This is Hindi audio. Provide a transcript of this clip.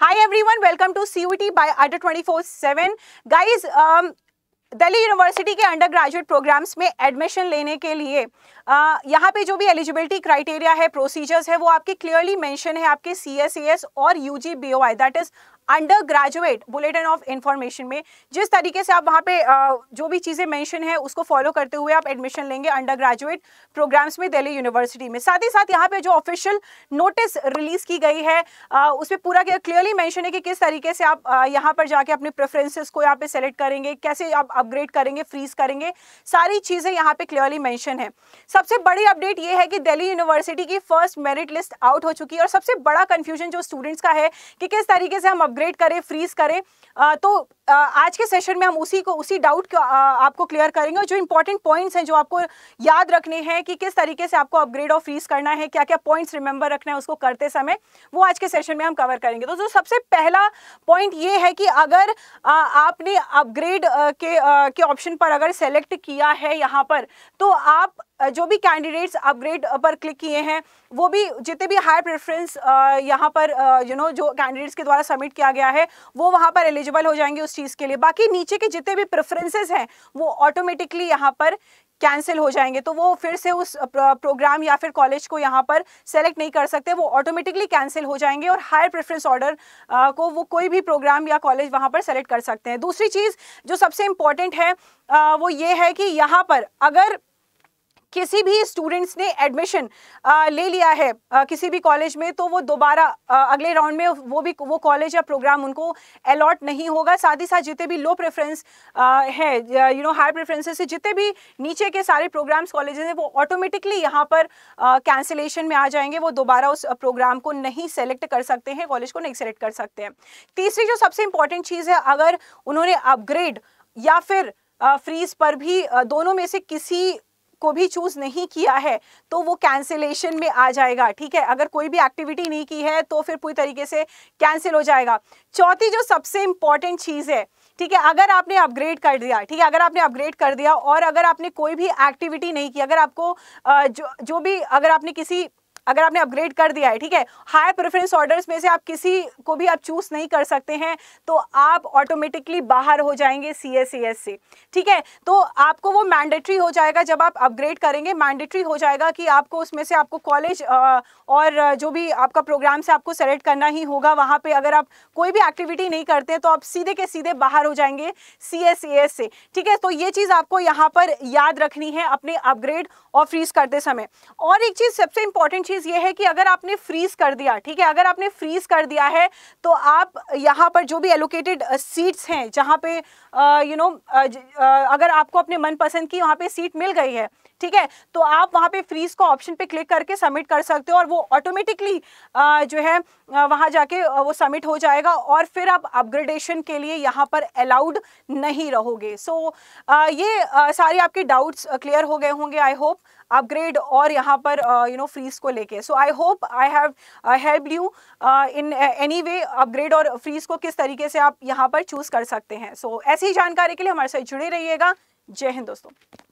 high every Hi everyone, welcome to T by Adder twenty four seven guys Delhi university के अंडर ग्रेजुएट प्रोग्राम्स में एडमिशन लेने के लिए आ, uh, यहाँ पे जो भी एलिजिबिलिटी क्राइटेरिया है प्रोसीजर्स है वो आपके क्लियरली मेंशन है आपके सी एस ए एस और U G B O I that is undergraduate bulletin of information में जिस तरीके से आप वहाँ पे जो भी चीज़ें मेंशन है उसको फॉलो करते हुए आप एडमिशन लेंगे अंडर ग्रेजुएट प्रोग्राम्स में दिल्ली यूनिवर्सिटी में साथ ही साथ यहाँ पे जो ऑफिशियल नोटिस रिलीज़ की गई है उसमें पूरा क्लियरली मैंशन है कि किस तरीके से आप यहाँ पर जाके अपने प्रेफरेंसेस को यहाँ पे सेलेक्ट करेंगे कैसे आप अपग्रेड करेंगे फ्रीज करेंगे सारी चीज़ें यहाँ पे क्लियरली मैंशन है सबसे बड़ी अपडेट ये है कि दिल्ली यूनिवर्सिटी की फर्स्ट मेरिट लिस्ट आउट हो चुकी है और सबसे बड़ा कन्फ्यूजन जो स्टूडेंट्स का है कि किस तरीके से हम अपग्रेड करे फ्रीज करें तो आज के सेशन में हम उसी को उसी डाउट को आपको क्लियर करेंगे और जो इंपॉर्टेंट पॉइंट्स हैं जो आपको याद रखने हैं कि किस तरीके से आपको अपग्रेड और फ्रीज करना है क्या क्या पॉइंट्स रिमेंबर रखना है उसको करते समय वो आज के सेशन में हम कवर करेंगे तो जो सबसे पहला पॉइंट ये है कि अगर आपने अपग्रेड के के ऑप्शन पर अगर सेलेक्ट किया है यहाँ पर तो आप जो भी कैंडिडेट्स अपग्रेड पर क्लिक किए हैं वो भी जितने भी हायर प्रेफरेंस यहाँ पर यू नो जो कैंडिडेट्स के द्वारा सबमिट किया गया है वो वहाँ पर एलिजिबल हो जाएंगे चीज़ के लिए बाकी नीचे के जितने भी प्रेफरेंसेस हैं वो ऑटोमेटिकली यहाँ पर कैंसिल हो जाएंगे तो वो फिर से उस प्रोग्राम या फिर कॉलेज को यहाँ पर सेलेक्ट नहीं कर सकते वो ऑटोमेटिकली कैंसिल हो जाएंगे और हायर प्रेफरेंस ऑर्डर को वो कोई भी प्रोग्राम या कॉलेज वहाँ पर सेलेक्ट कर सकते हैं दूसरी चीज़ जो सबसे इम्पॉर्टेंट है आ, वो ये है कि यहाँ पर अगर किसी भी स्टूडेंट्स ने एडमिशन ले लिया है किसी भी कॉलेज में तो वो दोबारा अगले राउंड में वो भी वो कॉलेज या प्रोग्राम उनको अलॉट नहीं होगा साथ ही साथ जितने भी लो प्रेफरेंस है यू नो हाई प्रेफरेंसेस से जितने भी नीचे के सारे प्रोग्राम्स कॉलेजेस हैं वो ऑटोमेटिकली यहाँ पर कैंसिलेशन में आ जाएंगे वो दोबारा उस प्रोग्राम को नहीं सेलेक्ट कर सकते हैं कॉलेज को नहीं सेलेक्ट कर सकते हैं तीसरी जो सबसे इंपॉर्टेंट चीज़ है अगर उन्होंने अपग्रेड या फिर फ्रीज पर भी दोनों में से किसी को भी चूज नहीं किया है तो वो कैंसिलेशन में आ जाएगा ठीक है अगर कोई भी एक्टिविटी नहीं की है तो फिर पूरी तरीके से कैंसिल हो जाएगा चौथी जो सबसे इंपॉर्टेंट चीज़ है ठीक है अगर आपने अपग्रेड कर दिया ठीक है अगर आपने अपग्रेड कर दिया और अगर आपने कोई भी एक्टिविटी नहीं की अगर आपको जो जो भी अगर आपने किसी अगर आपने अपग्रेड कर दिया है ठीक है हाई प्रेफरेंस ऑर्डर्स में से आप किसी को भी आप चूज नहीं कर सकते हैं तो आप ऑटोमेटिकली बाहर हो जाएंगे सी एस सी एस से ठीक है तो आपको वो मैंडेटरी हो जाएगा जब आप अपग्रेड करेंगे मैंडेटरी हो जाएगा कि आपको उसमें से आपको कॉलेज और जो भी आपका प्रोग्राम से आपको सेलेक्ट करना ही होगा वहाँ पर अगर आप कोई भी एक्टिविटी नहीं करते तो आप सीधे के सीधे बाहर हो जाएंगे सी एस सी एस से ठीक है तो ये चीज़ आपको यहाँ पर याद रखनी है अपने अपग्रेड और फ्रीज करते समय और एक चीज़ सबसे इंपॉर्टेंट चीज़ ये है कि अगर आपने फ्रीज कर दिया ठीक है अगर आपने फ्रीज कर दिया है तो आप यहाँ पर जो भी एलोकेटेड सीट्स हैं जहाँ पे यू नो अगर आपको अपने मनपसंद की वहाँ पे सीट मिल गई है ठीक है तो आप वहां पे फ्रीज का ऑप्शन पे क्लिक करके सबमिट कर सकते हो और वो ऑटोमेटिकली जो है वहां जाके वो सबमिट हो जाएगा और फिर आप अपग्रेडेशन के लिए यहाँ पर अलाउड नहीं रहोगे सो so, ये सारे आपके डाउट्स क्लियर हो गए होंगे आई होप अपग्रेड और यहाँ पर यू नो फ्रीज को लेके so I hope I have help you in any way upgrade और फ्रीज को किस तरीके से आप यहाँ पर चूज़ कर सकते हैं सो so, ऐसी जानकारी के लिए हमारे साथ जुड़े रहिएगा जय हिंद दोस्तों